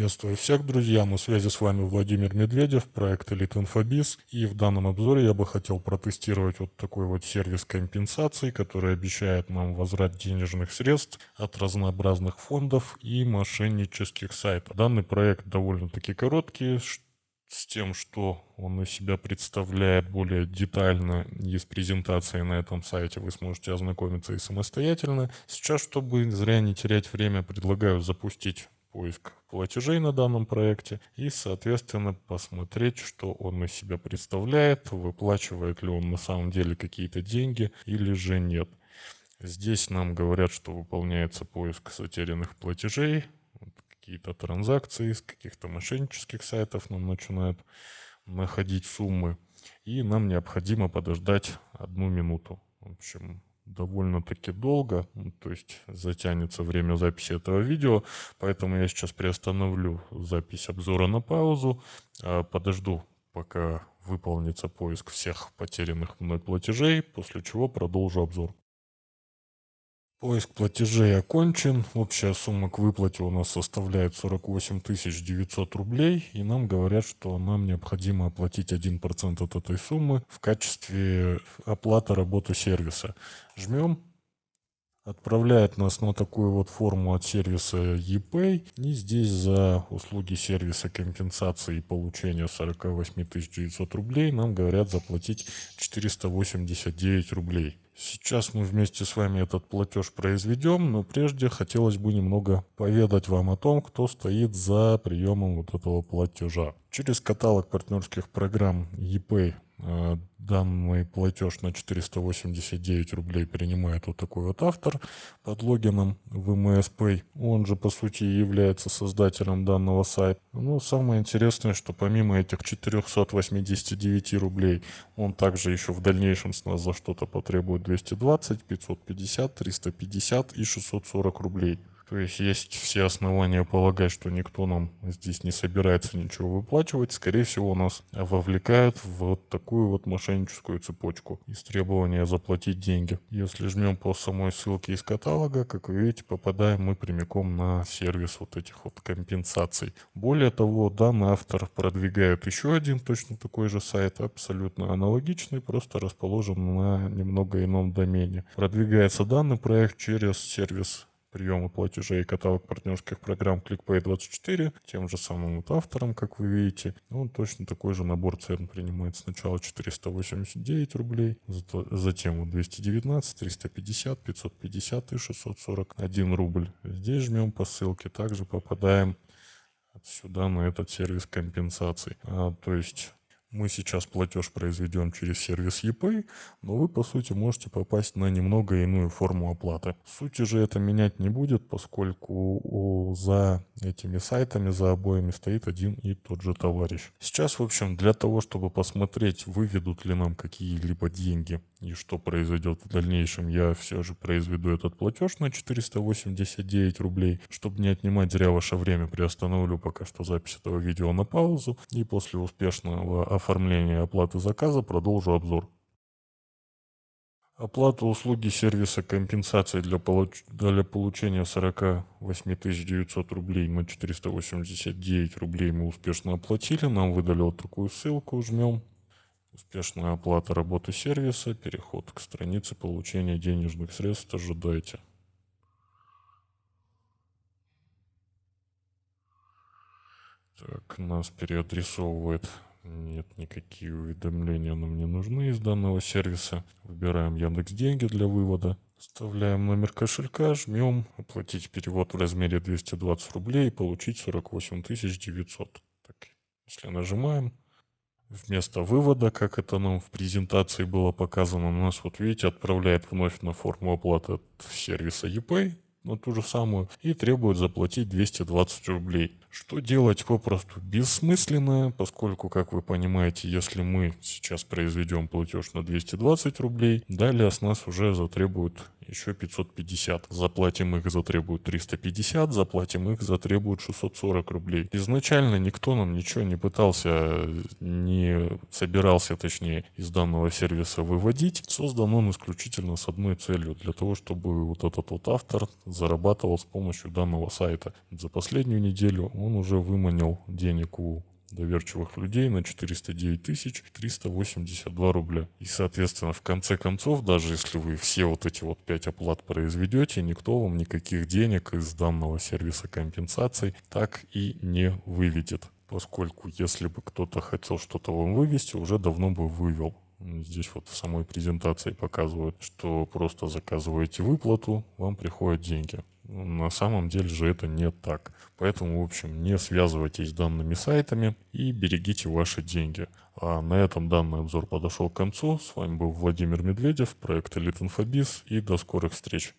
Приветствую всех, друзья! На связи с вами Владимир Медведев, проект Elite InfoBiz, И в данном обзоре я бы хотел протестировать вот такой вот сервис компенсации, который обещает нам возврат денежных средств от разнообразных фондов и мошеннических сайтов. Данный проект довольно-таки короткий, с тем, что он из себя представляет более детально из презентации на этом сайте, вы сможете ознакомиться и самостоятельно. Сейчас, чтобы зря не терять время, предлагаю запустить поиск платежей на данном проекте и, соответственно, посмотреть, что он из себя представляет, выплачивает ли он на самом деле какие-то деньги или же нет. Здесь нам говорят, что выполняется поиск затерянных платежей, какие-то транзакции из каких-то мошеннических сайтов нам начинают находить суммы. И нам необходимо подождать одну минуту. В общем, довольно-таки долго, ну, то есть затянется время записи этого видео, поэтому я сейчас приостановлю запись обзора на паузу, а, подожду, пока выполнится поиск всех потерянных мной платежей, после чего продолжу обзор. Поиск платежей окончен. Общая сумма к выплате у нас составляет 48 900 рублей. И нам говорят, что нам необходимо оплатить 1% от этой суммы в качестве оплаты работы сервиса. Жмем отправляет нас на такую вот форму от сервиса ePay. И здесь за услуги сервиса компенсации и получения 48 900 рублей нам говорят заплатить 489 рублей. Сейчас мы вместе с вами этот платеж произведем, но прежде хотелось бы немного поведать вам о том, кто стоит за приемом вот этого платежа. Через каталог партнерских программ ePay Э, данный платеж на 489 рублей принимает вот такой вот автор под логином VMSPay. Он же, по сути, является создателем данного сайта. Но ну, самое интересное, что помимо этих 489 рублей, он также еще в дальнейшем с нас за что-то потребует 220, 550, 350 и 640 рублей. То есть есть все основания полагать, что никто нам здесь не собирается ничего выплачивать. Скорее всего, нас вовлекают в вот такую вот мошенническую цепочку из требования заплатить деньги. Если жмем по самой ссылке из каталога, как вы видите, попадаем мы прямиком на сервис вот этих вот компенсаций. Более того, данный автор продвигает еще один точно такой же сайт, абсолютно аналогичный, просто расположен на немного ином домене. Продвигается данный проект через сервис приемы платежей и каталог партнерских программ ClickPay24, тем же самым вот автором, как вы видите. Ну, он точно такой же набор цен принимает сначала 489 рублей, затем вот 219, 350, 550 и 641 рубль. Здесь жмем по ссылке, также попадаем сюда на этот сервис компенсаций. А, то есть мы сейчас платеж произведем через сервис ePay, но вы, по сути, можете попасть на немного иную форму оплаты. Сути же это менять не будет, поскольку за этими сайтами, за обоими стоит один и тот же товарищ. Сейчас, в общем, для того, чтобы посмотреть, выведут ли нам какие-либо деньги и что произойдет в дальнейшем, я все же произведу этот платеж на 489 рублей. Чтобы не отнимать зря ваше время, приостановлю пока что запись этого видео на паузу и после успешного оформления оплаты заказа продолжу обзор. Оплата услуги сервиса компенсации для, получ... для получения 48 900 рублей на 489 рублей мы успешно оплатили. Нам выдали вот такую ссылку, жмем Успешная оплата работы сервиса, переход к странице получения денежных средств ожидайте. Так, нас переадресовывает. Нет, никакие уведомления нам не нужны из данного сервиса. Выбираем Яндекс Деньги для вывода. Вставляем номер кошелька, жмем «Оплатить перевод в размере 220 рублей» и получить 48 900. Так, если нажимаем, вместо вывода, как это нам в презентации было показано, у нас вот видите отправляет вновь на форму оплаты от сервиса ePay, на ну, ту же самую, и требует заплатить 220 рублей. Что делать попросту бессмысленно, поскольку, как вы понимаете, если мы сейчас произведем платеж на 220 рублей, далее с нас уже затребуют еще 550. Заплатим их, затребуют 350, заплатим их, затребуют 640 рублей. Изначально никто нам ничего не пытался, не собирался, точнее, из данного сервиса выводить. Создан он исключительно с одной целью, для того, чтобы вот этот вот автор зарабатывал с помощью данного сайта. За последнюю неделю он уже выманил денег у доверчивых людей на 409 382 рубля. И, соответственно, в конце концов, даже если вы все вот эти вот 5 оплат произведете, никто вам никаких денег из данного сервиса компенсаций так и не выведет. Поскольку если бы кто-то хотел что-то вам вывести, уже давно бы вывел. Здесь вот в самой презентации показывают, что просто заказываете выплату, вам приходят деньги. На самом деле же это не так. Поэтому, в общем, не связывайтесь с данными сайтами и берегите ваши деньги. А на этом данный обзор подошел к концу. С вами был Владимир Медведев, проект Elite Infobis и до скорых встреч.